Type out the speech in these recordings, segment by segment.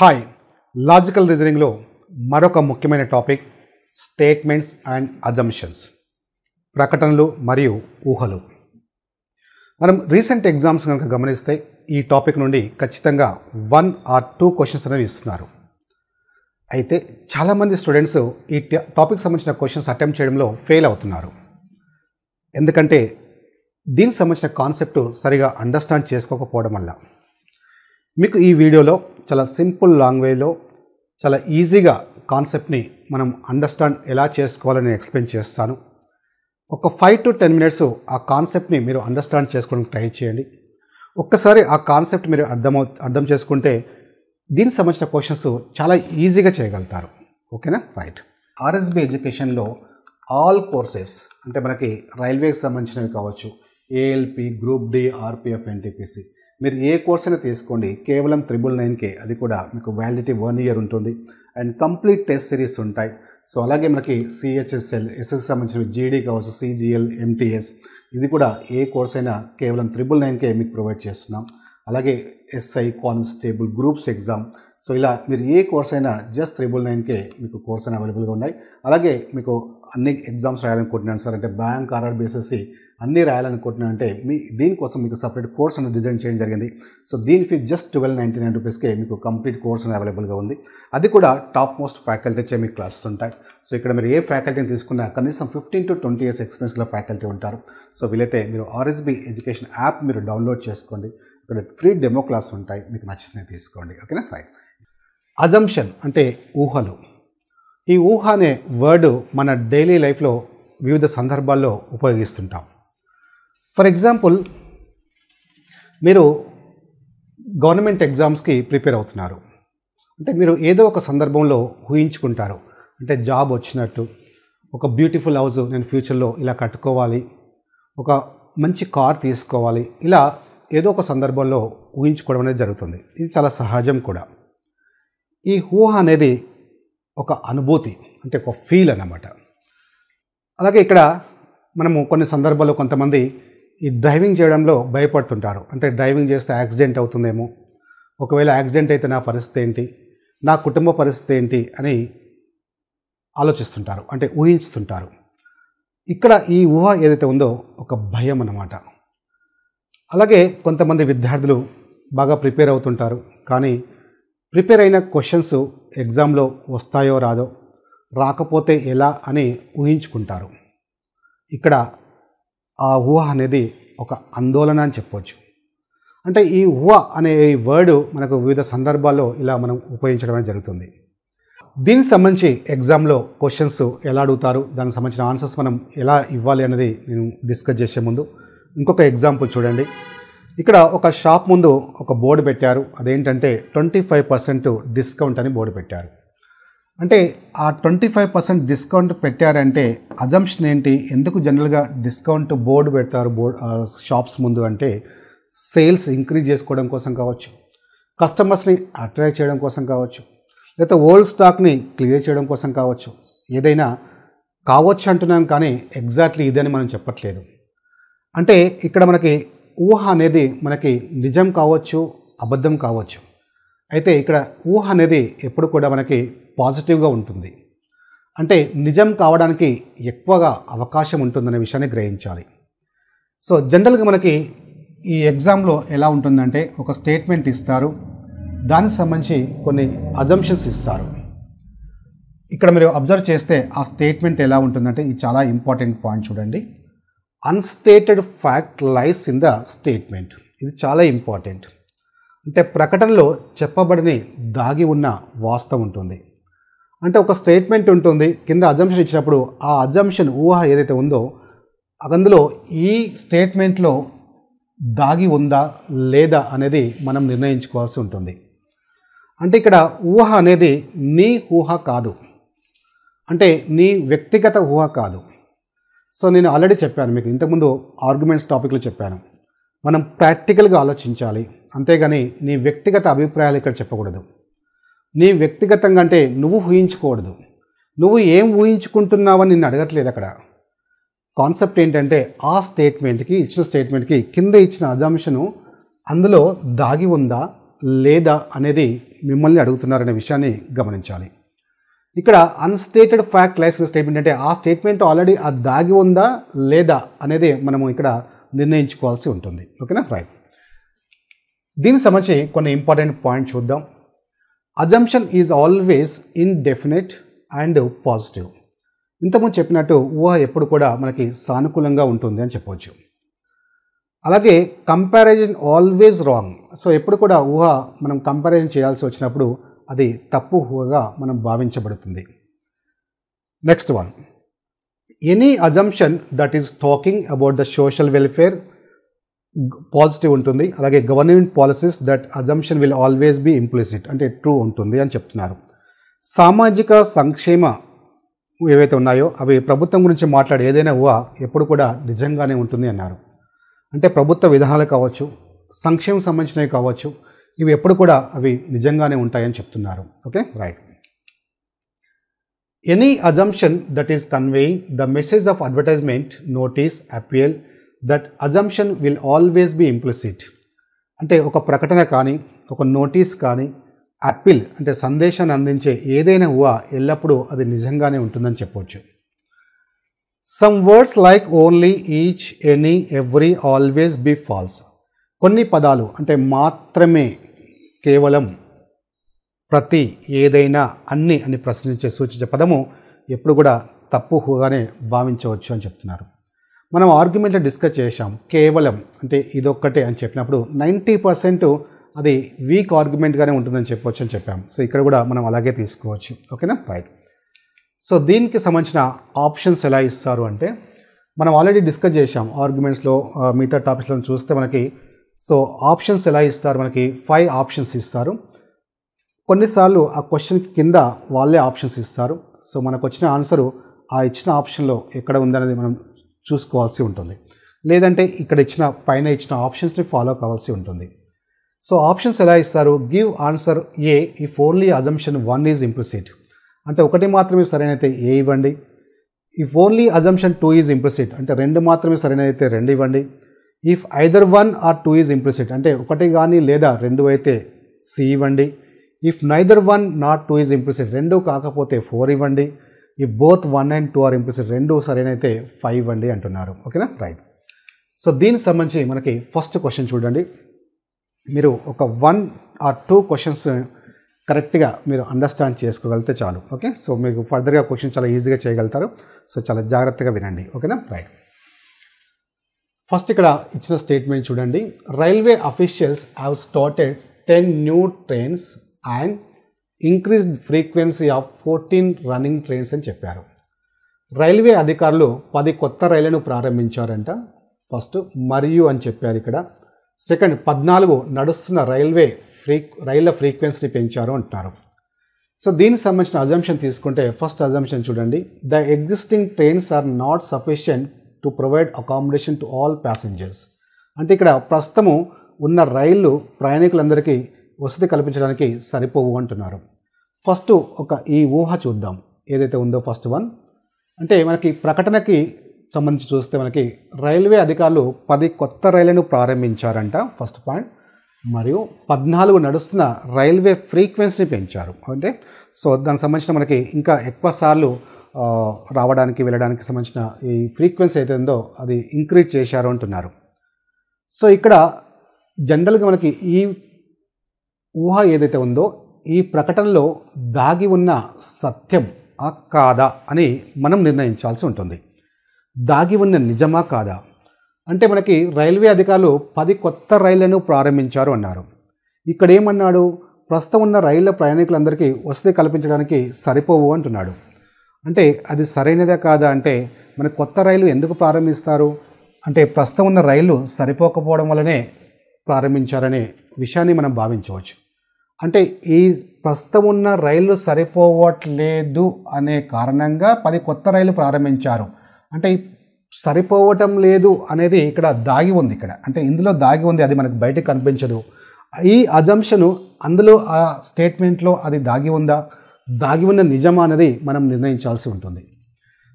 hi logical రీజనింగ్లో మరొక ముఖ్యమైన topic statements and assumptions ప్రకటనలు మరియు ఊహలు మనం రీసెంట్ ఎగ్జామ్స్ కనుక గమనిస్తే ఈ టాపిక్ నుండి ఖచ్చితంగా వన్ ఆర్ టూ క్వశ్చన్స్ అనేవి ఇస్తున్నారు అయితే చాలామంది స్టూడెంట్స్ ఈ టాపిక్ సంబంధించిన క్వశ్చన్స్ అటెంప్ట్ చేయడంలో ఫెయిల్ అవుతున్నారు ఎందుకంటే దీనికి సంబంధించిన కాన్సెప్ట్ సరిగా అండర్స్టాండ్ చేసుకోకపోవడం వల్ల మీకు ఈ వీడియోలో చాలా సింపుల్ లాంగ్వేజ్లో చాలా ఈజీగా కాన్సెప్ట్ని మనం అండర్స్టాండ్ ఎలా చేసుకోవాలని ఎక్స్ప్లెయిన్ చేస్తాను ఒక ఫైవ్ టు టెన్ మినిట్స్ ఆ కాన్సెప్ట్ని మీరు అండర్స్టాండ్ చేసుకోవడానికి ట్రై చేయండి ఒక్కసారి ఆ కాన్సెప్ట్ మీరు అర్థమవు అర్థం చేసుకుంటే దీనికి సంబంధించిన క్వశ్చన్స్ చాలా ఈజీగా చేయగలుగుతారు ఓకేనా రైట్ ఆర్ఎస్బి ఎడ్యుకేషన్లో ఆల్ కోర్సెస్ అంటే మనకి రైల్వేకి సంబంధించినవి కావచ్చు ALP group D RPF NTPC మీరు ఏ కోర్స్ అయినా తీసుకోండి కేవలం త్రిబుల్ నైన్కే అది కూడా మీకు వ్యాలిడిటీ వన్ ఇయర్ ఉంటుంది అండ్ కంప్లీట్ టెస్ట్ సిరీస్ ఉంటాయి సో అలాగే మనకి సిహెచ్ఎస్ఎల్ ఎస్ఎస్ సంబంధించిన జీడీ కావచ్చు సిజిఎల్ ఎంటీఎస్ ఇది కూడా ఏ కోర్స్ అయినా కేవలం త్రిబుల్ నైన్కే మీకు ప్రొవైడ్ చేస్తున్నాం అలాగే SI constable groups exam so ఇలా మీరు ఏ కోర్స్ అయినా జస్ట్ త్రిబుల్ నైన్కే మీకు కోర్స్ అయినా అవైలబుల్గా ఉన్నాయి అలాగే మీకు అన్ని ఎగ్జామ్స్ రాయాలనుకుంటున్నాను సార్ అంటే బ్యాంక్ ఆర్ఆర్ బీఎస్ఎస్సి అన్నీ రాయాలనుకుంటున్నాను అంటే మీ దీనికోసం మీకు సపరేట్ కోర్స్ అనేది డిజైన్ చేయడం జరిగింది సో దీని fee just twelve ninety nine రూపీస్కే మీకు కంప్లీట్ కోర్స్ అనేది అవైలబుల్గా ఉంది అది కూడా టాప్ మోస్ట్ ఫ్యాకల్టీచే మీకు క్లాసెస్ ఉంటాయి సో ఇక్కడ మీరు ఏ ఫ్యాకల్టీని తీసుకున్నా కనీసం fifteen to twenty years experience faculty ఉంటారు సో వీలైతే మీరు ఆర్ఎస్బి ఎడ్యుకేషన్ యాప్ మీరు డౌన్లోడ్ చేసుకోండి ఇక్కడ ఫ్రీ డెమో క్లాస్ ఉంటాయి మీకు నచ్చినవి తీసుకోండి ఓకేనా రైట్ అజంప్షన్ అంటే ఊహలు ఈ ఊహ అనే వర్డ్ మన డైలీ లైఫ్లో వివిధ సందర్భాల్లో ఉపయోగిస్తుంటాం ఫర్ ఎగ్జాంపుల్ మీరు గవర్నమెంట్ ఎగ్జామ్స్కి ప్రిపేర్ అవుతున్నారు అంటే మీరు ఏదో ఒక సందర్భంలో ఊహించుకుంటారు అంటే జాబ్ వచ్చినట్టు ఒక బ్యూటిఫుల్ హౌస్ నేను ఫ్యూచర్లో ఇలా కట్టుకోవాలి ఒక మంచి కార్ తీసుకోవాలి ఇలా ఏదో ఒక సందర్భంలో ఊహించుకోవడం అనేది జరుగుతుంది ఇది చాలా సహజం కూడా ఈ ఊహ అనేది ఒక అనుభూతి అంటే ఒక ఫీల్ అన్నమాట అలాగే ఇక్కడ మనము కొన్ని సందర్భాల్లో కొంతమంది ఈ డ్రైవింగ్ చేయడంలో భయపడుతుంటారు అంటే డ్రైవింగ్ చేస్తే యాక్సిడెంట్ అవుతుందేమో ఒకవేళ యాక్సిడెంట్ అయితే నా పరిస్థితి ఏంటి నా కుటుంబ పరిస్థితి ఏంటి అని ఆలోచిస్తుంటారు అంటే ఊహించుతుంటారు ఇక్కడ ఈ ఊహ ఏదైతే ఉందో ఒక భయం అన్నమాట అలాగే కొంతమంది విద్యార్థులు బాగా ప్రిపేర్ అవుతుంటారు కానీ ప్రిపేర్ అయిన క్వశ్చన్స్ ఎగ్జామ్లో వస్తాయో రాదో రాకపోతే ఎలా అని ఊహించుకుంటారు ఇక్కడ ఆ ఊహ అనేది ఒక ఆందోళన అని చెప్పవచ్చు అంటే ఈ ఊహ అనే ఈ వర్డ్ మనకు వివిధ సందర్భాల్లో ఇలా మనం ఉపయోగించడం జరుగుతుంది దీనికి సంబంధించి ఎగ్జామ్లో క్వశ్చన్స్ ఎలా అడుగుతారు దానికి సంబంధించిన ఆన్సర్స్ మనం ఎలా ఇవ్వాలి అనేది నేను డిస్కస్ చేసే ముందు ఇంకొక ఎగ్జాంపుల్ చూడండి ఇక్కడ ఒక షాప్ ముందు ఒక బోర్డు పెట్టారు అదేంటంటే ట్వంటీ ఫైవ్ పర్సెంట్ డిస్కౌంట్ అని బోర్డు పెట్టారు అంటే ఆ ట్వంటీ ఫైవ్ పర్సెంట్ డిస్కౌంట్ పెట్టారంటే అజంప్షన్ ఏంటి ఎందుకు జనరల్గా డిస్కౌంట్ బోర్డు పెడతారు బోర్డ్ షాప్స్ ముందు అంటే సేల్స్ ఇంక్రీజ్ చేసుకోవడం కోసం కావచ్చు కస్టమర్స్ని అట్రాక్ట్ చేయడం కోసం కావచ్చు లేకపోతే ఓల్డ్ స్టాక్ని క్లియర్ చేయడం కోసం కావచ్చు ఏదైనా కావచ్చు అంటున్నాం కానీ ఎగ్జాక్ట్లీ ఇదని మనం చెప్పట్లేదు అంటే ఇక్కడ మనకి ఊహ అనేది మనకి నిజం కావచ్చు అబద్ధం కావచ్చు అయితే ఇక్కడ ఊహ అనేది ఎప్పుడు కూడా మనకి పాజిటివ్గా ఉంటుంది అంటే నిజం కావడానికి ఎక్కువగా అవకాశం ఉంటుందనే విషయాన్ని గ్రహించాలి సో జనరల్గా మనకి ఈ ఎగ్జామ్లో ఎలా ఉంటుందంటే ఒక స్టేట్మెంట్ ఇస్తారు దానికి సంబంధించి కొన్ని అజంప్షన్స్ ఇస్తారు ఇక్కడ మీరు అబ్జర్వ్ చేస్తే ఆ స్టేట్మెంట్ ఎలా ఉంటుందంటే ఇది చాలా ఇంపార్టెంట్ పాయింట్ చూడండి unstated fact lies in the statement ఇది చాలా ఇంపార్టెంట్ అంటే ప్రకటనలో చెప్పబడిని దాగి ఉన్న వాస్తవం ఉంటుంది అంటే ఒక స్టేట్మెంట్ ఉంటుంది కింద అజంప్షన్ ఇచ్చినప్పుడు ఆ అజంప్షన్ ఊహ ఏదైతే ఉందో అందులో ఈ స్టేట్మెంట్లో దాగి ఉందా లేదా అనేది మనం నిర్ణయించుకోవాల్సి ఉంటుంది అంటే ఇక్కడ ఊహ అనేది నీ ఊహ కాదు అంటే నీ వ్యక్తిగత ఊహ కాదు సో నేను ఆల్రెడీ చెప్పాను మీకు ఇంతకుముందు ఆర్గ్యుమెంట్స్ టాపిక్లో చెప్పాను మనం ప్రాక్టికల్గా ఆలోచించాలి అంతేగాని నీ వ్యక్తిగత అభిప్రాయాలు ఇక్కడ చెప్పకూడదు నీ వ్యక్తిగతంగా అంటే నువ్వు ఊహించకూడదు నువ్వు ఏం ఊహించుకుంటున్నావని నిన్ను అడగట్లేదు అక్కడ కాన్సెప్ట్ ఏంటంటే ఆ స్టేట్మెంట్కి ఇచ్చిన స్టేట్మెంట్కి కింద ఇచ్చిన అజాంషను అందులో దాగి ఉందా లేదా అనేది మిమ్మల్ని అడుగుతున్నారనే విషయాన్ని గమనించాలి ఇక్కడ అన్స్టేటెడ్ ఫ్యాక్ట్ లైసిన స్టేట్మెంట్ అంటే ఆ స్టేట్మెంట్ ఆల్రెడీ ఆ దాగి ఉందా లేదా అనేది మనము ఇక్కడ నిర్ణయించుకోవాల్సి ఉంటుంది ఓకేనా రైట్ దీనికి సంబంధించి కొన్ని ఇంపార్టెంట్ పాయింట్ చూద్దాం assumption is always indefinite and positive ఇంతకుముందు చెప్పినట్టు ఊహ ఎప్పుడు కూడా మనకి సానుకూలంగా ఉంటుంది అని చెప్పవచ్చు అలాగే కంపారిజన్ ఆల్వేస్ రాంగ్ సో ఎప్పుడు కూడా ఊహ మనం కంపారిజన్ చేయాల్సి వచ్చినప్పుడు అది తప్పు ఊహగా మనం భావించబడుతుంది next one any assumption that is talking about the social welfare positive ఉంటుంది అలాగే government policies that assumption will always be implicit అంటే ట్రూ ఉంటుంది అని చెప్తున్నారు సామాజిక సంక్షేమ ఏవైతే ఉన్నాయో అవి ప్రభుత్వం గురించి మాట్లాడే ఏదైనా ఊహ ఎప్పుడు కూడా నిజంగానే ఉంటుంది అన్నారు అంటే ప్రభుత్వ విధానాలు కావచ్చు సంక్షేమం సంబంధించినవి కావచ్చు ఇవి ఎప్పుడు కూడా అవి నిజంగానే ఉంటాయని చెప్తున్నారు okay right any assumption that is conveying the message of advertisement notice appeal that assumption will always be implicit అంటే ఒక ప్రకటన కానీ ఒక నోటీస్ కానీ యాపిల్ అంటే సందేశాన్ని అందించే ఏదైనా ఊహ ఎల్లప్పుడూ అది నిజంగానే ఉంటుందని చెప్పవచ్చు some words like only each any every always be false కొన్ని పదాలు అంటే మాత్రమే కేవలం ప్రతి ఏదైనా అన్ని అని ప్రశ్నించే సూచించే పదము ఎప్పుడు కూడా తప్పుగానే భావించవచ్చు అని చెప్తున్నారు మనం ఆర్గ్యుమెంట్లో డిస్కస్ చేశాం కేవలం అంటే ఇదొక్కటే అని చెప్పినప్పుడు నైంటీ పర్సెంట్ అది వీక్ ఆర్గ్యుమెంట్గానే ఉంటుందని చెప్పవచ్చు అని చెప్పాం సో ఇక్కడ కూడా మనం అలాగే తీసుకోవచ్చు ఓకేనా రైట్ సో దీనికి సంబంధించిన ఆప్షన్స్ ఎలా ఇస్తారు అంటే మనం ఆల్రెడీ డిస్కస్ చేసాం ఆర్గ్యుమెంట్స్లో మిగతా టాపిక్స్లో చూస్తే మనకి సో ఆప్షన్స్ ఎలా ఇస్తారు మనకి ఫైవ్ ఆప్షన్స్ ఇస్తారు కొన్నిసార్లు ఆ క్వశ్చన్ కింద వాళ్ళే ఆప్షన్స్ ఇస్తారు సో మనకు వచ్చిన ఆన్సరు ఆ ఇచ్చిన ఆప్షన్లో ఎక్కడ ఉందనేది మనం చూసుకోవాల్సి ఉంటుంది లేదంటే ఇక్కడ ఇచ్చిన పైన ఇచ్చిన ఆప్షన్స్ని ఫాలో కావాల్సి ఉంటుంది సో ఆప్షన్స్ ఎలా ఇస్తారు give answer A if only assumption one is implicit అంటే ఒకటి మాత్రమే సరైనైతే ఏ ఇవ్వండి if only assumption two is implicit అంటే రెండు మాత్రమే సరైనదైతే రెండు ఇవ్వండి if either one or two is implicit అంటే ఒకటి కానీ లేదా రెండు అయితే సి ఇవ్వండి if neither one not two is implicit రెండు కాకపోతే ఫోర్ ఇవ్వండి E both one and two are implicit రెండు సరైనైతే ఫైవ్ అండి అంటున్నారు ఓకేనా రైట్ సో దీనికి సంబంధించి మనకి ఫస్ట్ క్వశ్చన్ చూడండి మీరు ఒక వన్ ఆర్ టూ క్వశ్చన్స్ కరెక్ట్గా మీరు అండర్స్టాండ్ చేసుకోగలిగితే చాలు ఓకే సో మీకు ఫర్దర్గా క్వశ్చన్ చాలా ఈజీగా చేయగలుగుతారు సో చాలా జాగ్రత్తగా వినండి ఓకేనా రైట్ ఫస్ట్ ఇక్కడ ఇచ్చిన స్టేట్మెంట్ చూడండి railway officials have started ten new trains and increased frequency of fourteen running trains అని చెప్పారు రైల్వే అధికారులు పది కొత్త రైళ్లను ప్రారంభించారంట ఫస్ట్ మరియు అని చెప్పారు ఇక్కడ సెకండ్ పద్నాలుగు నడుస్తున్న రైల్వే ఫ్రీ రైళ్ల ఫ్రీక్వెన్సీని పెంచారు అంటున్నారు సో దీనికి సంబంధించిన అజంప్షన్ తీసుకుంటే ఫస్ట్ అజంప్షన్ చూడండి the existing trains are not sufficient to provide accommodation to all passengers అంటే ఇక్కడ ప్రస్తుతము ఉన్న రైళ్ళు ప్రయాణికులందరికీ వసతి కల్పించడానికి సరిపోవు అంటున్నారు ఫస్ట్ ఒక ఈ ఊహ చూద్దాం ఏదైతే ఉందో ఫస్ట్ వన్ అంటే మనకి ప్రకటనకి సంబంధించి చూస్తే మనకి రైల్వే అధికారులు పది కొత్త రైళ్లను ప్రారంభించారంట ఫస్ట్ పాయింట్ మరియు పద్నాలుగు నడుస్తున్న రైల్వే ఫ్రీక్వెన్సీ పెంచారు అంటే సో దానికి సంబంధించిన మనకి ఇంకా ఎక్కువ సార్లు రావడానికి వెళ్ళడానికి సంబంధించిన ఈ ఫ్రీక్వెన్సీ అయితే ఉందో అది ఇంక్రీజ్ చేశారు అంటున్నారు సో ఇక్కడ జనరల్గా మనకి ఈ ఊహ ఏదైతే ఉందో ఈ ప్రకటనలో దాగి ఉన్న సత్యం ఆ కాదా అని మనం నిర్ణయించాల్సి ఉంటుంది దాగి ఉన్న నిజమా కాదా అంటే మనకి రైల్వే అధికారులు పది కొత్త రైళ్లను ప్రారంభించారు అన్నారు ఇక్కడ ఏమన్నాడు ప్రస్తుతం ఉన్న రైళ్ల ప్రయాణికులందరికీ వసతి కల్పించడానికి సరిపోవు అంటున్నాడు అంటే అది సరైనదే కాదా అంటే మన కొత్త రైలు ఎందుకు ప్రారంభిస్తారు అంటే ప్రస్తుతం ఉన్న రైళ్లు సరిపోకపోవడం వల్లనే ప్రారంభించారనే విషయాన్ని మనం భావించవచ్చు అంటే ఈ ప్రస్తుతం ఉన్న రైళ్లు సరిపోవట్లేదు అనే కారణంగా పది కొత్త రైళ్లు ప్రారంభించారు అంటే సరిపోవటం లేదు అనేది ఇక్కడ దాగి ఉంది ఇక్కడ అంటే ఇందులో దాగి ఉంది అది మనకు బయటకు కనిపించదు ఈ అజంషను అందులో ఆ స్టేట్మెంట్లో అది దాగి ఉందా దాగి ఉన్న నిజమా అనేది మనం నిర్ణయించాల్సి ఉంటుంది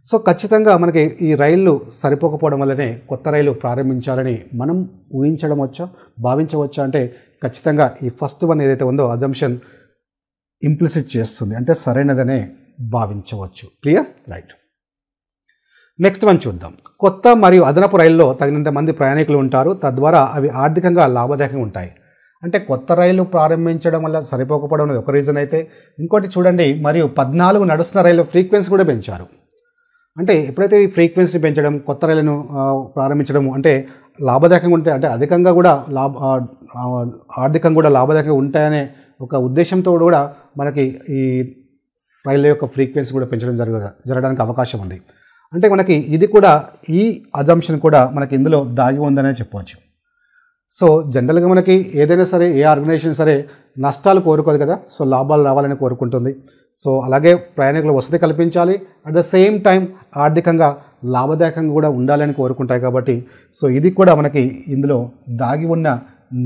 సో ఖచ్చితంగా మనకి ఈ రైళ్లు సరిపోకపోవడం వల్లనే కొత్త రైలు ప్రారంభించాలని మనం ఊహించడం వచ్చా భావించవచ్చా అంటే ఖచ్చితంగా ఈ ఫస్ట్ వన్ ఏదైతే ఉందో అజంప్షన్ ఇంప్లిసిట్ చేస్తుంది అంటే సరైనదనే భావించవచ్చు క్లియర్ రైట్ నెక్స్ట్ వన్ చూద్దాం కొత్త మరియు అదనపు రైల్లో తగినంత మంది ప్రయాణికులు ఉంటారు తద్వారా అవి ఆర్థికంగా లాభదాయకంగా ఉంటాయి అంటే కొత్త రైలు ప్రారంభించడం వల్ల సరిపోకపోవడం అనేది ఒక రీజన్ అయితే ఇంకోటి చూడండి మరియు పద్నాలుగు నడుస్తున్న రైలు ఫ్రీక్వెన్సీ కూడా పెంచారు అంటే ఎప్పుడైతే ఈ ఫ్రీక్వెన్సీ పెంచడం కొత్త రైలును ప్రారంభించడం అంటే లాభదాయకంగా ఉంటాయి అంటే అధికంగా కూడా లాభ ఆర్థికంగా కూడా లాభదాయకంగా ఉంటాయనే ఒక ఉద్దేశంతో కూడా మనకి ఈ రైళ్ళ యొక్క ఫ్రీక్వెన్సీ కూడా పెంచడం జరగ జరగడానికి అవకాశం ఉంది అంటే మనకి ఇది కూడా ఈ అజంప్షన్ కూడా మనకి ఇందులో దాగి ఉందనే చెప్పవచ్చు సో జనరల్గా మనకి ఏదైనా సరే ఏ ఆర్గనైజేషన్ సరే నష్టాలు కోరుకోదు కదా సో లాభాలు రావాలని కోరుకుంటుంది సో అలాగే ప్రయాణికులు వసతి కల్పించాలి అట్ ద సేమ్ టైం ఆర్థికంగా లాభదాయకంగా కూడా ఉండాలని కోరుకుంటాయి కాబట్టి సో ఇది కూడా మనకి ఇందులో దాగి ఉన్న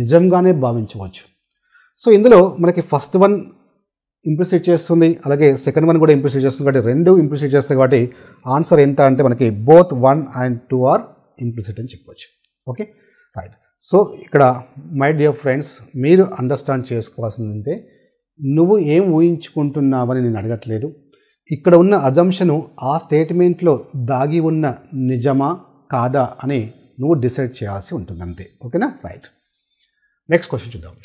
నిజంగానే భావించవచ్చు సో ఇందులో మనకి ఫస్ట్ వన్ ఇంప్లిసిట్ చేస్తుంది అలాగే సెకండ్ వన్ కూడా ఇంప్లిసిట్ చేస్తుంది కాబట్టి రెండు ఇంప్లిసిట్ చేస్తాయి కాబట్టి ఆన్సర్ ఎంత అంటే మనకి both one and two are implicit అని చెప్పవచ్చు ఓకే రైట్ సో ఇక్కడ మై డియర్ ఫ్రెండ్స్ మీరు అండర్స్టాండ్ చేసుకోవాల్సింది అంటే నువ్వు ఏం ఊహించుకుంటున్నావని నేను అడగట్లేదు ఇక్కడ ఉన్న అజంషను ఆ స్టేట్మెంట్లో దాగి ఉన్న నిజమా కాదా అని నువ్వు డిసైడ్ చేయాల్సి ఉంటుంది అంతే ఓకేనా రైట్ నెక్స్ట్ క్వశ్చన్ చూద్దాం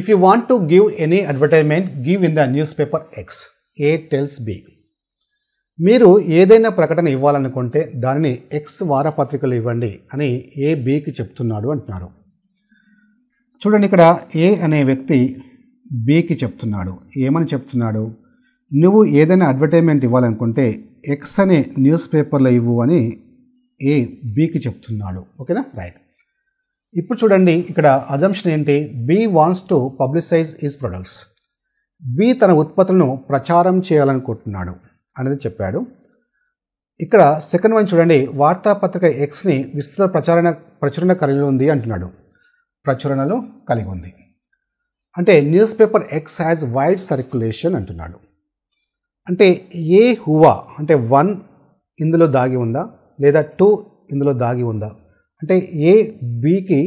if you want to give any advertisement give in the newspaper X A tells B మీరు ఏదైనా ప్రకటన ఇవ్వాలనుకుంటే దానిని ఎక్స్ వారపత్రికలు ఇవ్వండి అని ఏ బీకి చెప్తున్నాడు అంటున్నారు చూడండి ఇక్కడ ఏ అనే వ్యక్తి బికి చెప్తున్నాడు ఏమని చెప్తున్నాడు నువ్వు ఏదైనా అడ్వర్టైజ్మెంట్ ఇవ్వాలనుకుంటే ఎక్స్ అనే న్యూస్ పేపర్లో ఇవ్వు అని ఏ బీకి చెప్తున్నాడు ఓకేనా రైట్ ఇప్పుడు చూడండి ఇక్కడ అజంప్షన్ ఏంటి B wants to publicize is products B తన ఉత్పత్తులను ప్రచారం చేయాలనుకుంటున్నాడు అనేది చెప్పాడు ఇక్కడ సెకండ్ వన్ చూడండి వార్తాపత్రిక ఎక్స్ని విస్తృత ప్రచారణ ప్రచురణ కలిగి ఉంది అంటున్నాడు ప్రచురణలు కలిగి ఉంది అంటే newspaper X has wide circulation అంటున్నాడు అంటే ఏ హువా అంటే వన్ ఇందులో దాగి ఉందా లేదా టూ ఇందులో దాగి ఉందా అంటే ఏ బీకి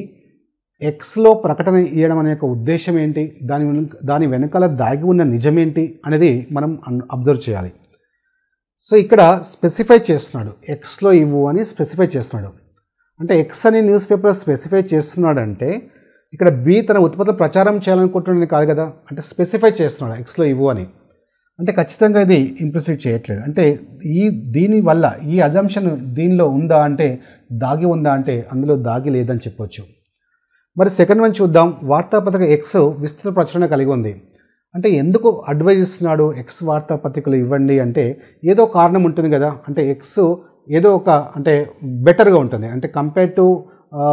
ఎక్స్లో ప్రకటన ఇవ్వడం అనే యొక్క ఉద్దేశం ఏంటి దాని దాని వెనకాల దాగి ఉన్న నిజమేంటి అనేది మనం అబ్జర్వ్ చేయాలి సో ఇక్కడ స్పెసిఫై చేస్తున్నాడు ఎక్స్లో ఇవ్వు అని స్పెసిఫై చేస్తున్నాడు అంటే ఎక్స్ అనే న్యూస్ పేపర్ స్పెసిఫై చేస్తున్నాడంటే అంటే ఇక్కడ బి తన ఉత్పత్తులు ప్రచారం చేయాలనుకుంటున్నాడని కాదు కదా అంటే స్పెసిఫై చేస్తున్నాడు ఎక్స్లో ఇవ్వు అని అంటే ఖచ్చితంగా ఇది ఇంప్రెసివ్ చేయట్లేదు అంటే ఈ దీని వల్ల ఈ అజంప్షన్ దీనిలో ఉందా అంటే దాగి ఉందా అంటే అందులో దాగి లేదని చెప్పొచ్చు మరి సెకండ్ వన్ చూద్దాం వార్తాపత్రిక ఎక్స్ విస్తృత ప్రచురణ కలిగి ఉంది అంటే ఎందుకు అడ్వైజ్ ఇస్తున్నాడు ఎక్స్ వార్తాపత్రికలు ఇవ్వండి అంటే ఏదో కారణం ఉంటుంది కదా అంటే ఎక్స్ ఏదో ఒక అంటే బెటర్గా ఉంటుంది అంటే కంపేర్ టు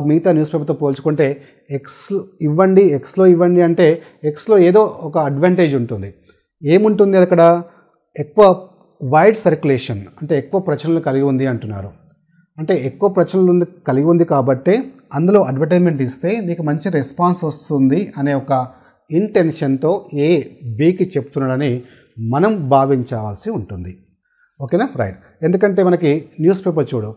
మిగతా న్యూస్ పేపర్తో పోల్చుకుంటే ఎక్స్ ఇవ్వండి ఎక్స్లో ఇవ్వండి అంటే ఎక్స్లో ఏదో ఒక అడ్వాంటేజ్ ఉంటుంది ఏముంటుంది అక్కడ ఎక్కువ వైడ్ సర్క్యులేషన్ అంటే ఎక్కువ ప్రచురణలు కలిగి ఉంది అంటున్నారు అంటే ఎక్కువ ప్రచురణలు ఉంది కలిగి ఉంది కాబట్టి అందులో అడ్వర్టైజ్మెంట్ ఇస్తే నీకు మంచి రెస్పాన్స్ వస్తుంది అనే ఒక ఇంటెన్షన్తో ఏ బీకి చెప్తున్నాడని మనం భావించాల్సి ఉంటుంది ఓకేనా రైట్ ఎందుకంటే మనకి న్యూస్ పేపర్ చూడు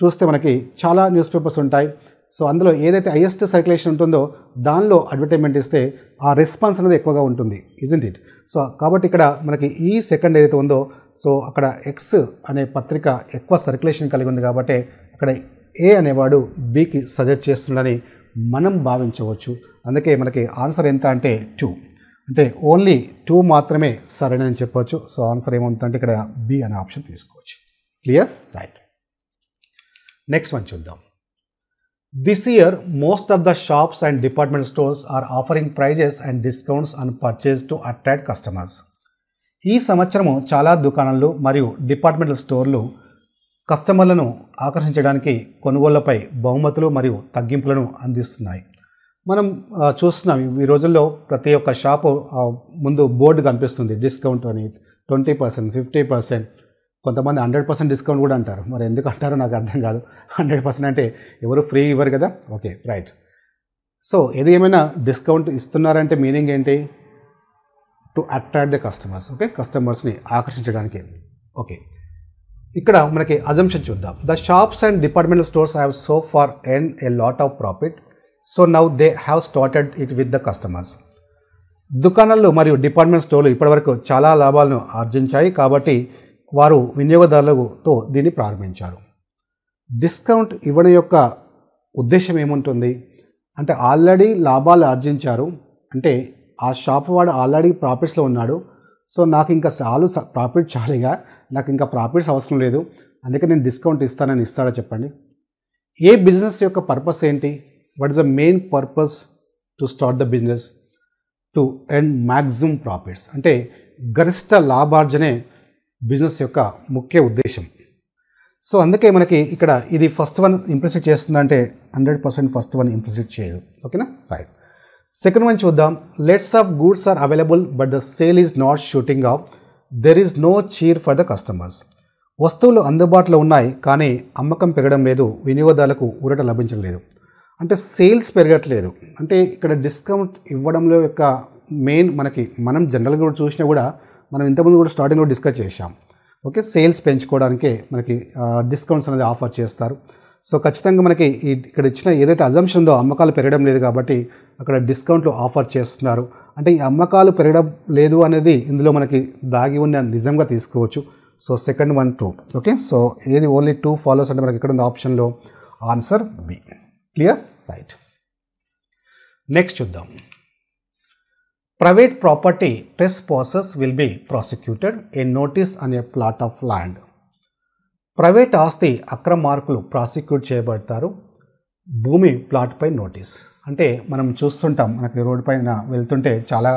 చూస్తే మనకి చాలా న్యూస్ పేపర్స్ ఉంటాయి సో అందులో ఏదైతే హైయెస్ట్ సర్క్యులేషన్ ఉంటుందో దానిలో అడ్వర్టైజ్మెంట్ ఇస్తే ఆ రెస్పాన్స్ అనేది ఎక్కువగా ఉంటుంది ఇజెంట్ ఇట్ సో కాబట్టి ఇక్కడ మనకి ఈ సెకండ్ ఏదైతే ఉందో సో అక్కడ ఎక్స్ అనే పత్రిక ఎక్కువ సర్క్యులేషన్ కలిగి ఉంది కాబట్టి అక్కడ ఏ అనేవాడు బీకి సజెస్ట్ చేస్తుండని మనం భావించవచ్చు అందుకే మనకి ఆన్సర్ ఎంత అంటే టూ అంటే ఓన్లీ టూ మాత్రమే సరైనదని చెప్పవచ్చు సో ఆన్సర్ ఏమవుతుందంటే ఇక్కడ బి అనే ఆప్షన్ తీసుకోవచ్చు క్లియర్ రైట్ నెక్స్ట్ వన్ చూద్దాం this year most of the shops and department stores are offering prizes and discounts on purchase to attract customers ఈ సంవత్సరము చాలా దుకాణాలు మరియు డిపార్ట్మెంటల్ స్టోర్లు కస్టమర్లను ఆకర్షించడానికి కొనుగోళ్లపై బహుమతులు మరియు తగ్గింపులను అందిస్తున్నాయి మనం చూస్తున్నాం ఈ రోజుల్లో ప్రతి ఒక్క షాపు ముందు బోర్డు కనిపిస్తుంది డిస్కౌంట్ అని ట్వంటీ పర్సెంట్ ఫిఫ్టీ పర్సెంట్ కొంతమంది హండ్రెడ్ పర్సెంట్ డిస్కౌంట్ కూడా అంటారు మరి ఎందుకు అంటారో నాకు అర్థం కాదు హండ్రెడ్ పర్సెంట్ అంటే ఎవరు ఫ్రీ ఇవ్వరు కదా ఓకే రైట్ సో ఏది ఏమైనా డిస్కౌంట్ ఇస్తున్నారంటే మీనింగ్ ఏంటి to attract the customers okay కస్టమర్స్ని ఆకర్షించడానికి ఓకే ఇక్కడ మనకి అజంప్షన్ చూద్దాం the shops and departmental stores have so far ఎన్ a lot of profit so now they have started it with the customers దుకాణాలు మరియు డిపార్ట్మెంట్ స్టోర్లు ఇప్పటివరకు చాలా లాభాలను ఆర్జించాయి కాబట్టి వారు వినియోగదారులతో దీన్ని ప్రారంభించారు డిస్కౌంట్ ఇవ్వడం యొక్క ఉద్దేశం ఏముంటుంది అంటే ఆల్రెడీ లాభాలు ఆర్జించారు అంటే ఆ షాప్ వాడు ఆల్రెడీ ప్రాఫిట్స్లో ఉన్నాడు సో నాకు ఇంకా చాలు ప్రాఫిట్ చాలిగా నాకు ఇంకా ప్రాఫిట్స్ అవసరం లేదు అందుకే నేను డిస్కౌంట్ ఇస్తానని ఇస్తాడో చెప్పండి ఏ బిజినెస్ యొక్క పర్పస్ ఏంటి what is the main purpose to start the business to end maximum profits అంటే గరిష్ట లాభార్జనే బిజినెస్ యొక్క ముఖ్య ఉద్దేశం సో అందుకే మనకి ఇక్కడ ఇది ఫస్ట్ వన్ చేస్తుంది చేస్తుందంటే hundred percent first one implicit చేయదు ఓకేనా రైట్ సెకండ్ వన్ చూద్దాం lots of goods are available but the sale is not shooting off there is no cheer for the customers వస్తువులు అందుబాటులో ఉన్నాయి కానీ అమ్మకం పెరగడం లేదు వినియోగదారులకు ఊరట లభించడం లేదు అంటే సేల్స్ పెరగట్లేదు అంటే ఇక్కడ డిస్కౌంట్ ఇవ్వడంలో యొక్క మెయిన్ మనకి మనం జనరల్గా చూసినా కూడా మనం ఇంతకుముందు కూడా స్టార్టింగ్లో డిస్కస్ చేశాం ఓకే సేల్స్ పెంచుకోవడానికి మనకి డిస్కౌంట్స్ అనేది ఆఫర్ చేస్తారు సో ఖచ్చితంగా మనకి ఇక్కడ ఇచ్చిన ఏదైతే అజంప్షన్ ఉందో అమ్మకాలు పెరగడం లేదు కాబట్టి అక్కడ డిస్కౌంట్లు ఆఫర్ చేస్తున్నారు అంటే ఈ అమ్మకాలు పెరగడం లేదు అనేది ఇందులో మనకి దాగి ఉన్న నిజంగా తీసుకోవచ్చు so second one two okay so ఏది ఓన్లీ టూ ఫాలోస్ అంటే మనకి ఇక్కడ ఉంది ఆప్షన్లో answer B clear right next చూద్దాం private property trespassers will will prosecuted prosecuted A notice అనే ప్లాట్ ఆఫ్ ల్యాండ్ ప్రైవేట్ ఆస్తి అక్రమార్కులు ప్రాసిక్యూట్ చేయబడతారు భూమి ప్లాట్పై నోటీస్ అంటే మనం చూస్తుంటాం మనకి రోడ్డు పైన వెళ్తుంటే చాలా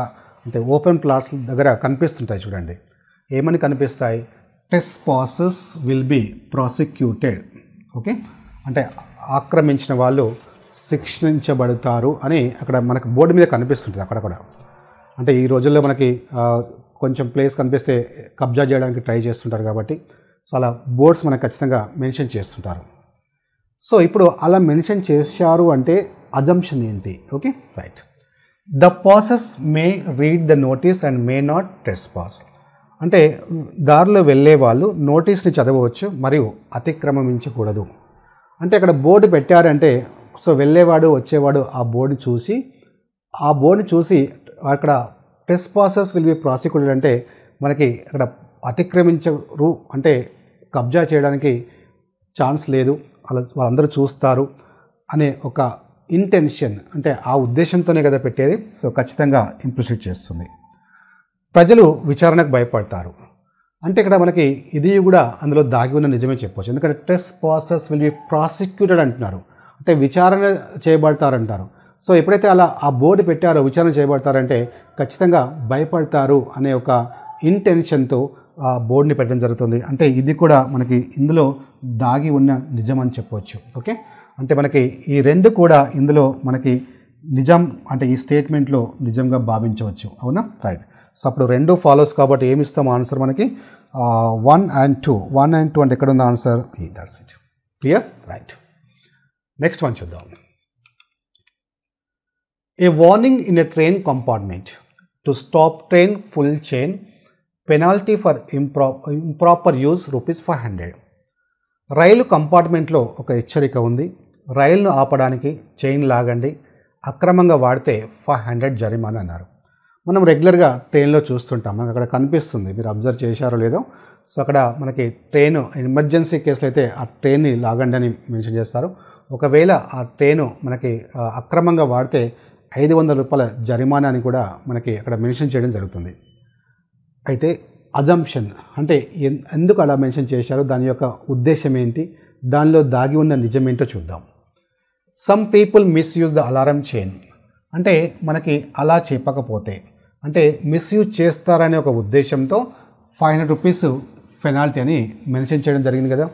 అంటే ఓపెన్ ప్లాట్స్ దగ్గర కనిపిస్తుంటాయి చూడండి ఏమని కనిపిస్తాయి trespassers will be prosecuted okay అంటే ఆక్రమించిన వాళ్ళు శిక్షించబడతారు అని అక్కడ మనకు బోర్డు మీద కనిపిస్తుంటుంది అక్కడ కూడా అంటే ఈ రోజుల్లో మనకి కొంచెం ప్లేస్ కనిపిస్తే కబ్జా చేయడానికి ట్రై చేస్తుంటారు కాబట్టి సో అలా బోర్డ్స్ మనకు ఖచ్చితంగా మెన్షన్ చేస్తుంటారు సో ఇప్పుడు అలా మెన్షన్ చేశారు అంటే అజంప్షన్ ఏంటి okay right the process may read the notice and may not trespass అంటే దారిలో వెళ్ళే వాళ్ళు నోటీస్ని చదవచ్చు మరియు అతిక్రమించకూడదు అంటే అక్కడ బోర్డు పెట్టారంటే సో వెళ్ళేవాడు వచ్చేవాడు ఆ బోర్డు చూసి ఆ బోర్డు చూసి అక్కడ టెస్ట్ పాసెస్ విల్ బి ప్రాసిక్యూటెడ్ అంటే మనకి అక్కడ అతిక్రమించరు అంటే కబ్జా చేయడానికి ఛాన్స్ లేదు అలా వాళ్ళందరూ చూస్తారు అనే ఒక ఇంటెన్షన్ అంటే ఆ ఉద్దేశంతోనే కదా పెట్టేది సో ఖచ్చితంగా ఇంప్లిసిట్ చేస్తుంది ప్రజలు విచారణకు భయపడతారు అంటే ఇక్కడ మనకి ఇది కూడా అందులో దాగి ఉన్న నిజమే చెప్పవచ్చు ఎందుకంటే trespassers will be prosecuted అంటున్నారు అంటే విచారణ చేయబడతారంటారు సో ఎప్పుడైతే అలా ఆ బోర్డు పెట్టారో విచారణ చేయబడతారంటే ఖచ్చితంగా భయపడతారు అనే ఒక ఇంటెన్షన్తో ఆ బోర్డుని పెట్టడం జరుగుతుంది అంటే ఇది కూడా మనకి ఇందులో దాగి ఉన్న నిజం అని చెప్పవచ్చు ఓకే అంటే మనకి ఈ రెండు కూడా ఇందులో మనకి నిజం అంటే ఈ స్టేట్మెంట్లో నిజంగా భావించవచ్చు అవునా రైట్ సో అప్పుడు రెండు ఫాలోస్ కాబట్టి ఏమి ఇస్తాం ఆన్సర్ మనకి one and two one and two అంటే ఎక్కడ ఉంది answer E that's it clear right next one చూద్దాం A warning in a train compartment to stop train full chain penalty for impro improper use rupees five hundred రైలు కంపార్ట్మెంట్లో ఒక హెచ్చరిక ఉంది రైలును ఆపడానికి చైన్ లాగండి అక్రమంగా వాడితే ఫైవ్ హండ్రెడ్ జరిమానా అన్నారు మనం రెగ్యులర్గా ట్రైన్లో చూస్తుంటాం మనకు అక్కడ కనిపిస్తుంది మీరు అబ్జర్వ్ చేశారో లేదో సో అక్కడ మనకి ట్రైన్ ఎమర్జెన్సీ కేసులు అయితే ఆ ట్రైన్ని లాగండి అని మెన్షన్ చేస్తారు ఒకవేళ ఆ ట్రైను మనకి అక్రమంగా వాడితే ఐదు వందల రూపాయల జరిమానా అని కూడా మనకి అక్కడ మెన్షన్ చేయడం జరుగుతుంది అయితే అజంప్షన్ అంటే ఎందుకు అలా మెన్షన్ చేశారు దాని యొక్క ఉద్దేశం ఏంటి దానిలో దాగి ఉన్న నిజమేంటో చూద్దాం some people misuse the alarm chain అంటే మనకి అలా చెప్పకపోతే అంటే మిస్యూజ్ చేస్తారనే ఒక ఉద్దేశంతో ఫైవ్ హండ్రెడ్ రూపీస్ పెనాల్టీ అని మెన్షన్ చేయడం జరిగింది కదా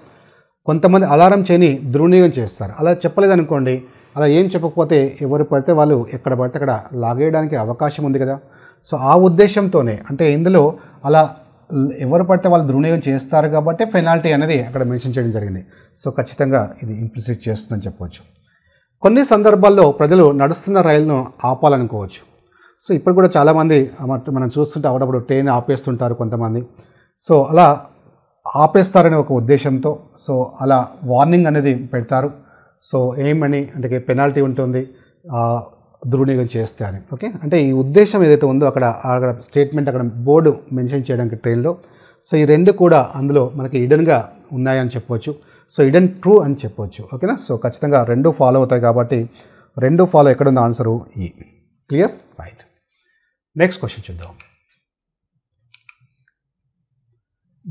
కొంతమంది అలారం చేయని దుర్వినియోగం చేస్తారు అలా చెప్పలేదనుకోండి అలా ఏం చెప్పకపోతే ఎవరు పడితే వాళ్ళు ఎక్కడ పడితే అక్కడ లాగేయడానికి అవకాశం ఉంది కదా సో ఆ ఉద్దేశంతోనే అంటే ఇందులో అలా ఎవరు పడితే వాళ్ళు దుర్వినియోగం చేస్తారు కాబట్టి పెనాల్టీ అనేది అక్కడ మెన్షన్ చేయడం జరిగింది సో ఖచ్చితంగా ఇది ఇంప్లిసిట్ చేస్తుందని చెప్పవచ్చు కొన్ని సందర్భాల్లో ప్రజలు నడుస్తున్న రైలును ఆపాలనుకోవచ్చు సో ఇప్పుడు కూడా చాలామంది మనం చూస్తుంటే అప్పుడప్పుడు ట్రైన్ ఆపేస్తుంటారు కొంతమంది సో అలా ఆపేస్తారనే ఒక ఉద్దేశంతో సో అలా వార్నింగ్ అనేది పెడతారు సో ఏమని అంటే పెనాల్టీ ఉంటుంది దుర్వినియోగం చేస్తే అని ఓకే అంటే ఈ ఉద్దేశం ఏదైతే ఉందో అక్కడ అక్కడ స్టేట్మెంట్ అక్కడ బోర్డు మెన్షన్ చేయడానికి ట్రైన్లో సో ఈ రెండు కూడా అందులో మనకి ఇడన్గా ఉన్నాయని చెప్పవచ్చు సో ఇడన్ ట్రూ అని చెప్పవచ్చు ఓకేనా సో ఖచ్చితంగా రెండు ఫాలో అవుతాయి కాబట్టి రెండు ఫాలో ఎక్కడ ఉంది ఆన్సరు ఈ క్లియర్ రైట్ నెక్స్ట్ క్వశ్చన్ చూద్దాం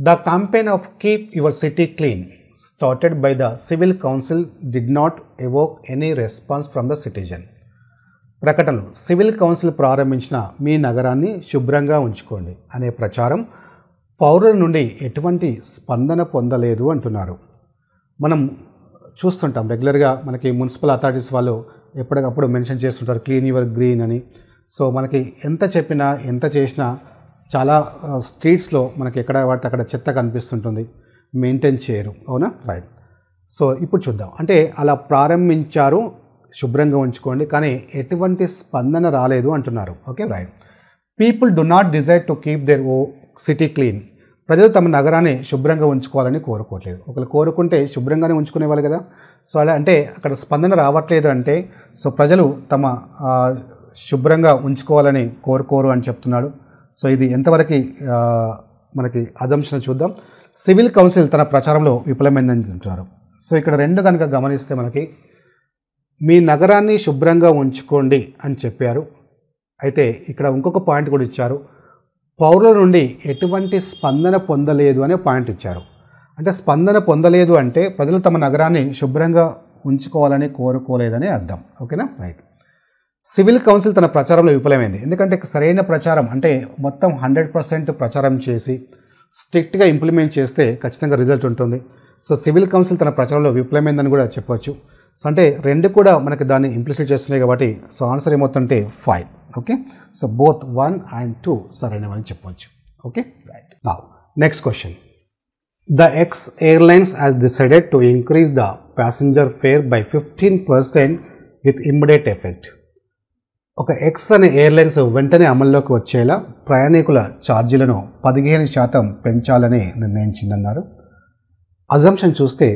the campaign of keep your city clean started by the civil council did not evoke any response from the citizen ప్రకటనలు సివిల్ కౌన్సిల్ ప్రారంభించిన మీ నగరాన్ని శుభ్రంగా ఉంచుకోండి అనే ప్రచారం పౌరుల నుండి ఎటువంటి స్పందన పొందలేదు అంటున్నారు మనం చూస్తుంటాం రెగ్యులర్గా మనకి మున్సిపల్ అథారిటీస్ వాళ్ళు ఎప్పటికప్పుడు మెన్షన్ చేస్తుంటారు క్లీన్ యువర్ గ్రీన్ అని సో మనకి ఎంత చెప్పినా ఎంత చేసినా చాలా స్ట్రీట్స్లో uh, మనకి ఎక్కడ పడితే అక్కడ చెత్త కనిపిస్తుంటుంది మెయింటైన్ చేయరు అవునా రైట్ సో ఇప్పుడు చూద్దాం అంటే అలా ప్రారంభించారు శుభ్రంగా ఉంచుకోండి కానీ ఎటువంటి స్పందన రాలేదు అంటున్నారు okay right people do not desire to keep their own city clean ప్రజలు తమ నగరాన్ని శుభ్రంగా ఉంచుకోవాలని కోరుకోవట్లేదు ఒకరు కోరుకుంటే శుభ్రంగానే ఉంచుకునేవాళ్ళు కదా సో అలా అంటే అక్కడ స్పందన రావట్లేదు అంటే సో ప్రజలు తమ శుభ్రంగా ఉంచుకోవాలని కోరుకోరు అని చెప్తున్నాడు సో ఇది ఎంతవరకు మనకి అజంషన్ చూద్దాం సివిల్ కౌన్సిల్ తన ప్రచారంలో విఫలమైందంటారు సో ఇక్కడ రెండు కనుక గమనిస్తే మనకి మీ నగరాన్ని శుభ్రంగా ఉంచుకోండి అని చెప్పారు అయితే ఇక్కడ ఇంకొక పాయింట్ కూడా ఇచ్చారు పౌరుల నుండి ఎటువంటి స్పందన పొందలేదు అనే పాయింట్ ఇచ్చారు అంటే స్పందన పొందలేదు అంటే ప్రజలు తమ నగరాన్ని శుభ్రంగా ఉంచుకోవాలని కోరుకోలేదని అర్థం ఓకేనా రైట్ సివిల్ కౌన్సిల్ తన ప్రచారంలో విఫలమైంది ఎందుకంటే సరైన ప్రచారం అంటే మొత్తం హండ్రెడ్ పర్సెంట్ ప్రచారం చేసి స్ట్రిక్ట్గా ఇంప్లిమెంట్ చేస్తే ఖచ్చితంగా రిజల్ట్ ఉంటుంది సో సివిల్ కౌన్సిల్ తన ప్రచారంలో విఫలమైందని కూడా చెప్పవచ్చు సో అంటే రెండు కూడా మనకి దాన్ని ఇంప్లిసిట్ చేస్తున్నాయి కాబట్టి సో ఆన్సర్ ఏమవుతుందంటే five okay so both one and two సరైనవని చెప్పవచ్చు ఓకే రైట్ నా next question the X airlines has decided to increase the passenger fare by fifteen percent with immediate effect ఒక ఎక్స్ అనే airlines వెంటనే అమల్లోకి వచ్చేలా ప్రయాణికుల ఛార్జీలను పదిహేను శాతం పెంచాలని నిర్ణయించిందన్నారు అజంప్షన్ చూస్తే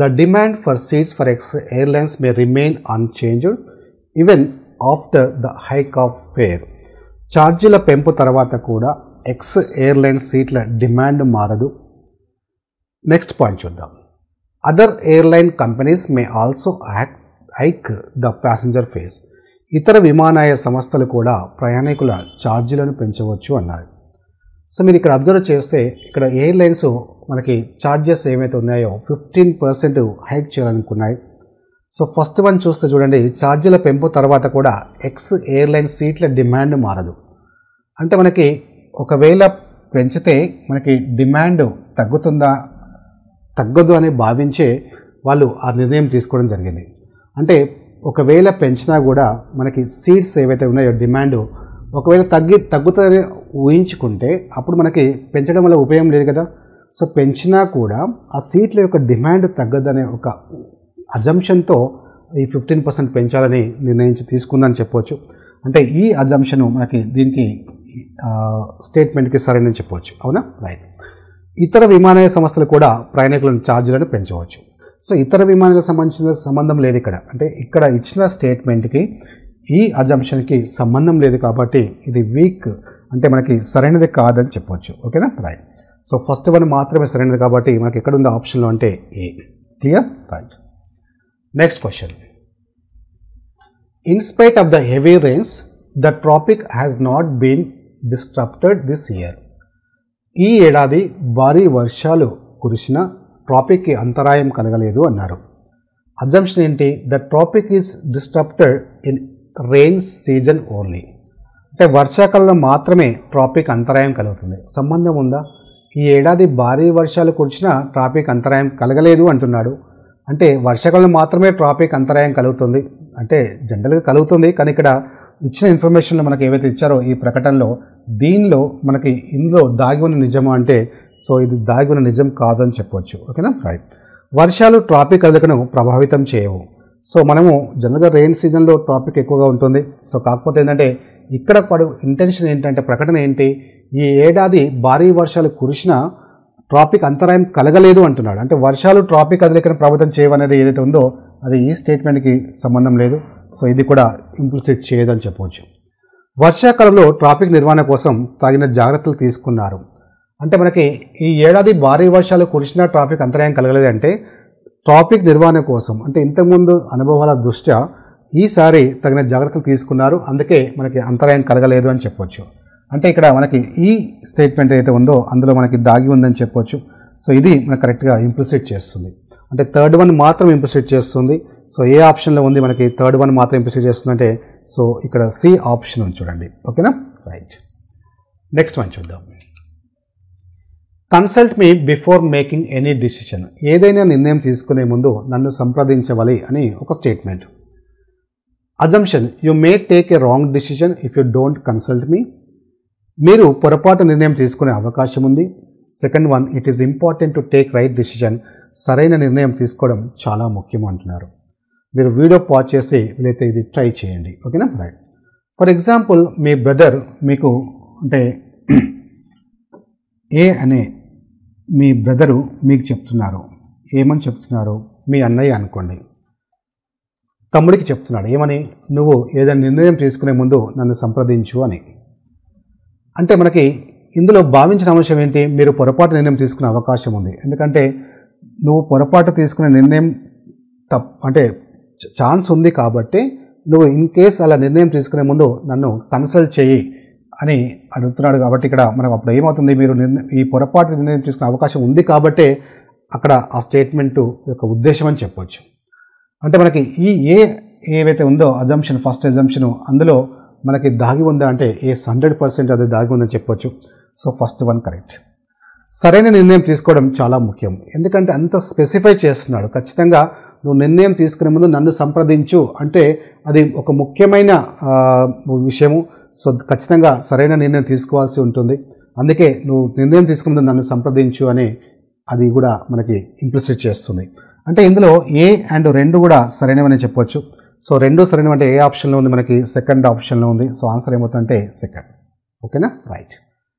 the demand for seats for X airlines may remain unchanged even after the hike of fare ఛార్జీల పెంపు తర్వాత కూడా ఎక్స్ ఎయిర్లైన్స్ సీట్ల డిమాండ్ మారదు నెక్స్ట్ పాయింట్ చూద్దాం other airline companies may also act hike the passenger fares ఇతర విమానాయ సంస్థలు కూడా ప్రయాణికుల ఛార్జీలను పెంచవచ్చు అన్నారు సో మీరు ఇక్కడ అబ్జర్వ్ చేస్తే ఇక్కడ ఎయిర్లైన్స్ మనకి ఛార్జెస్ ఏమైతే ఉన్నాయో ఫిఫ్టీన్ పర్సెంట్ హైక్ చేయాలనుకున్నాయి సో ఫస్ట్ వన్ చూస్తే చూడండి ఛార్జీల పెంపు తర్వాత కూడా ఎక్స్ ఎయిర్లైన్ సీట్ల డిమాండ్ మారదు అంటే మనకి ఒకవేళ పెంచితే మనకి డిమాండ్ తగ్గుతుందా తగ్గదు అని భావించే వాళ్ళు ఆ నిర్ణయం తీసుకోవడం జరిగింది అంటే ఒకవేళ పెంచినా కూడా మనకి సీడ్స్ ఏవైతే ఉన్నాయో డిమాండ్ ఒకవేళ తగ్గి తగ్గుతుందని ఊహించుకుంటే అప్పుడు మనకి పెంచడం వల్ల ఉపయోగం లేదు కదా సో పెంచినా కూడా ఆ సీట్ల యొక్క డిమాండ్ తగ్గదనే ఒక అజంప్షన్తో ఈ ఫిఫ్టీన్ పర్సెంట్ పెంచాలని నిర్ణయించి తీసుకుందని చెప్పవచ్చు అంటే ఈ అజంప్షన్ మనకి దీనికి స్టేట్మెంట్కి సరైనని చెప్పవచ్చు అవునా రైట్ ఇతర విమానయ సంస్థలు కూడా ప్రయాణికులను ఛార్జీలను పెంచవచ్చు సో ఇతర విమానాలకు సంబంధించిన సంబంధం లేదు ఇక్కడ అంటే ఇక్కడ ఇచ్చిన స్టేట్మెంట్కి ఈ అజంప్షన్కి సంబంధం లేదు కాబట్టి ఇది వీక్ అంటే మనకి సరైనది కాదని చెప్పవచ్చు ఓకేనా రైట్ సో ఫస్ట్ వన్ మాత్రమే సరైనది కాబట్టి మనకి ఎక్కడ ఉంది ఆప్షన్లో అంటే A clear right next question in spite of the heavy rains the traffic has not been disrupted this year ఈ ఏడాది భారీ వర్షాలు కురిసిన ట్రాఫిక్కి అంతరాయం కలగలేదు అన్నారు అజంప్షన్ ఏంటి the traffic is disturbed in rain season only అంటే వర్షాకాలంలో మాత్రమే ట్రాపిక్ అంతరాయం కలుగుతుంది సంబంధం ఉందా ఈ ఏడాది భారీ వర్షాలు కురిచిన ట్రాఫిక్ అంతరాయం కలగలేదు అంటున్నాడు అంటే వర్షాకాలంలో మాత్రమే ట్రాఫిక్ అంతరాయం కలుగుతుంది అంటే జనరల్గా కలుగుతుంది కానీ ఇక్కడ ఇచ్చిన ఇన్ఫర్మేషన్లో మనకి ఏవైతే ఇచ్చారో ఈ ప్రకటనలో దీనిలో మనకి ఇందులో దాగి ఉన్న నిజమా అంటే సో ఇది దాగి ఉన్న నిజం కాదని చెప్పవచ్చు ఓకేనా రైట్ వర్షాలు ట్రాఫిక్ కదలికను ప్రభావితం చేయవు సో మనము జనరల్గా రెయిన్ సీజన్లో ట్రాఫిక్ ఎక్కువగా ఉంటుంది సో కాకపోతే ఏంటంటే ఇక్కడ పడు ఇంటెన్షన్ ఏంటంటే ప్రకటన ఏంటి ఈ ఏడాది భారీ వర్షాలు కురిసిన ట్రాఫిక్ అంతరాయం కలగలేదు అంటున్నాడు అంటే వర్షాలు ట్రాఫిక్ కదలికను ప్రభావితం చేయవనేది ఏదైతే ఉందో అది ఈ స్టేట్మెంట్కి సంబంధం లేదు సో ఇది కూడా ఇంప్లిసిట్ చేయదని చెప్పవచ్చు వర్షాకాలంలో ట్రాఫిక్ నిర్వహణ కోసం తగిన జాగ్రత్తలు తీసుకున్నారు అంటే మనకి ఈ ఏడాది భారీ వర్షాలు కురిసిన ట్రాఫిక్ అంతరాయం కలగలేదు అంటే ట్రాఫిక్ నిర్వహణ కోసం అంటే ఇంతకుముందు అనుభవాల దృష్ట్యా ఈసారి తగిన జాగ్రత్తలు తీసుకున్నారు అందుకే మనకి అంతరాయం కలగలేదు అని చెప్పొచ్చు అంటే ఇక్కడ మనకి ఈ స్టేట్మెంట్ అయితే ఉందో అందులో మనకి దాగి ఉందని చెప్పొచ్చు సో ఇది మనకు కరెక్ట్గా ఇంప్లిసిట్ చేస్తుంది అంటే థర్డ్ వన్ మాత్రం ఇంప్లిసిట్ చేస్తుంది సో ఏ ఆప్షన్లో ఉంది మనకి థర్డ్ వన్ మాత్రం ఇంప్లిసిట్ అంటే సో ఇక్కడ సి ఆప్షన్ చూడండి ఓకేనా రైట్ నెక్స్ట్ వన్ చూద్దాం consult me before making any decision ఏదైనా నిర్ణయం తీసుకునే ముందు నన్ను సంప్రదించవాలి అని ఒక statement assumption you may take a wrong decision if you don't consult me మీరు పొరపాటు నిర్ణయం తీసుకునే అవకాశం ఉంది second one it is important to take right decision సరైన నిర్ణయం తీసుకోవడం చాలా ముఖ్యం అంటున్నారు మీరు వీడియో పాజ్ చేసి వీలైతే ఇది ట్రై చేయండి ఓకేనా రైట్ ఫర్ ఎగ్జాంపుల్ మీ బ్రదర్ మీకు అంటే ఏ అనే మీ బ్రదరు మీకు చెప్తున్నారు ఏమని చెప్తున్నారు మీ అన్నయ్య అనుకోండి తమ్ముడికి చెప్తున్నాడు ఏమని నువ్వు ఏదైనా నిర్ణయం తీసుకునే ముందు నన్ను సంప్రదించు అని అంటే మనకి ఇందులో భావించిన అంశం ఏంటి మీరు పొరపాటు నిర్ణయం తీసుకునే అవకాశం ఉంది ఎందుకంటే నువ్వు పొరపాటు తీసుకునే నిర్ణయం తప్ అంటే ఛాన్స్ ఉంది కాబట్టి నువ్వు ఇన్ కేస్ అలా నిర్ణయం తీసుకునే ముందు నన్ను కన్సల్ట్ చేయి అని అడుగుతున్నాడు కాబట్టి ఇక్కడ మనం అప్పుడు ఏమవుతుంది మీరు ఈ పొరపాటు నిర్ణయం తీసుకునే అవకాశం ఉంది కాబట్టే అక్కడ ఆ స్టేట్మెంట్ యొక్క ఉద్దేశం అని చెప్పవచ్చు అంటే మనకి ఈ ఏ ఏవైతే ఉందో అజంప్షన్ ఫస్ట్ అజంప్షన్ అందులో మనకి దాగి ఉందా అంటే ఏ హండ్రెడ్ పర్సెంట్ అది దాగి ఉందని చెప్పొచ్చు సో ఫస్ట్ వన్ కరెక్ట్ సరైన నిర్ణయం తీసుకోవడం చాలా ముఖ్యం ఎందుకంటే అంత స్పెసిఫై చేస్తున్నాడు ఖచ్చితంగా నువ్వు నిర్ణయం తీసుకునే ముందు నన్ను సంప్రదించు అంటే అది ఒక ముఖ్యమైన విషయము సో ఖచ్చితంగా సరైన నిర్ణయం తీసుకోవాల్సి ఉంటుంది అందుకే నువ్వు నిర్ణయం తీసుకున్న నన్ను సంప్రదించు అని అది కూడా మనకి ఇంప్లిసిట్ చేస్తుంది అంటే ఇందులో ఏ అండ్ రెండు కూడా సరైనవని చెప్పొచ్చు సో రెండు సరైనవి అంటే ఏ ఆప్షన్లో ఉంది మనకి సెకండ్ ఆప్షన్లో ఉంది సో ఆన్సర్ ఏమవుతుందంటే సెకండ్ ఓకేనా రైట్